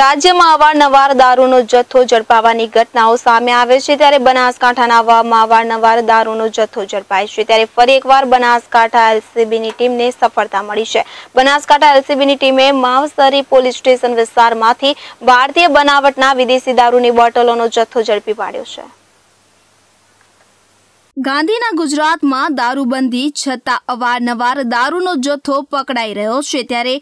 રાજ્યમાં અવારનવાર દારૂનો જથ્થો ઝડપાવાની ઘટનાઓ સામે આવે છે ત્યારે બનાસકાંઠાના વાવમાં અવારનવાર દારૂનો જથ્થો ઝડપાય છે ત્યારે ફરી એકવાર બનાસકાંઠા એલસીબીની ટીમને સફળતા મળી છે બનાસકાંઠા એલસીબીની ટીમે માવસરી પોલીસ સ્ટેશન વિસ્તારમાંથી ભારતીય બનાવટના વિદેશી દારૂની બોટલોનો જથ્થો ઝડપી પાડ્યો છે ગાંધીના ગુજરાતમાં દારૂબંધી છતાં અવારનવાર દારૂનો જથ્થો પકડાઈ રહ્યો છે ત્યારે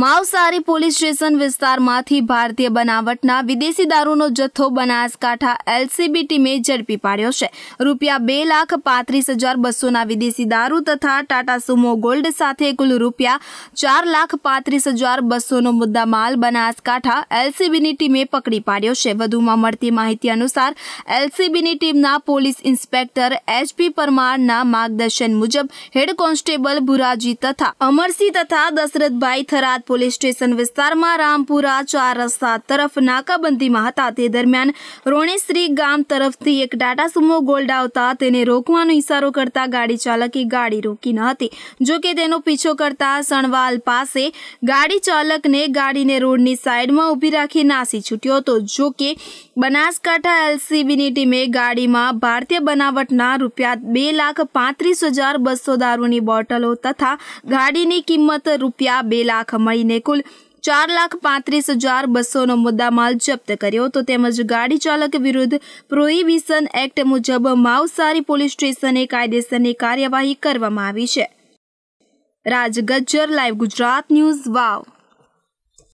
માવસારી પોલીસ સ્ટેશન વિસ્તારમાંથી ભારતીય બનાવટના વિદેશી દારૂનો જથ્થો બનાસકાંઠા એલસીબી ટીમે ઝડપી પાડ્યો છે રૂપિયા બે લાખ પાંત્રીસ હજાર બસોના વિદેશી દારૂ તથા ટાટા સુમો ગોલ્ડ સાથે કુલ રૂપિયા ચાર લાખ પાંત્રીસ હજાર બસોનો મુદ્દા માલ બનાસકાંઠા એલસીબીની ટીમે પકડી પાડ્યો છે વધુમાં મળતી માહિતી અનુસાર એલસીબીની ટીમના પોલીસ ઇન્સ્પેક્ટર એચપી પરમારના માર્ગદર્શન મુજબ હેડ કોન્સ્ટેબલ ભુરાજી તથા અમરસિંહ તથા દશરથભાઈ થરા બોટાદ પોલીસ સ્ટેશન વિસ્તારમાં રામપુરા ચાર રસ્તા તરફ નાકાબંધીમાં હતા તે દરમિયાન રોણેશ્રી ગામ તરફથી એક ટાટા સુમો ગોલ્ડ આવતા તેને રોકવાનો ઇશારો કરતા ગાડી ચાલકે ગાડી રોકી ન હતી જોકે તેનો પીછો કરતા સણવાલ પાસે ગાડી ચાલકને ગાડીને રોડની સાઈડમાં ઊભી રાખી નાસી છૂટ્યો હતો જોકે બનાસકાંઠા એલસીબીની ટીમે ગાડીમાં ભારતીય બનાવટના રૂપિયા બે લાખ પાંત્રીસ હજાર બસો દારૂની બોટલો તથા ગાડીની કિંમત રૂપિયા બે લાખ મળીને કુલ ચાર લાખ પાંત્રીસ હજાર બસોનો મુદ્દામાલ જપ્ત કર્યો હતો તેમજ ગાડી ચાલક વિરુદ્ધ પ્રોહિબિશન એક્ટ મુજબ માવસારી પોલીસ સ્ટેશને કાયદેસરની કાર્યવાહી કરવામાં આવી છે રાજગજ્જર ગજ્જર લાઈવ ગુજરાત ન્યૂઝ વાવ